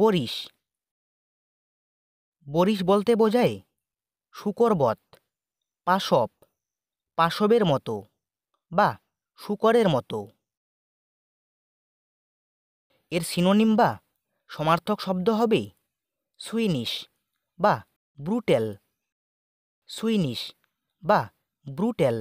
Boris Boris বলতে বোঝায় শুকরবত পাশব পাশবের মতো বা শুকরের মতো এর সিনোনিম বা সমার্থক শব্দ হবে সুইনিশ বা ব্রুটেল সুইনিশ বা ব্রুটেল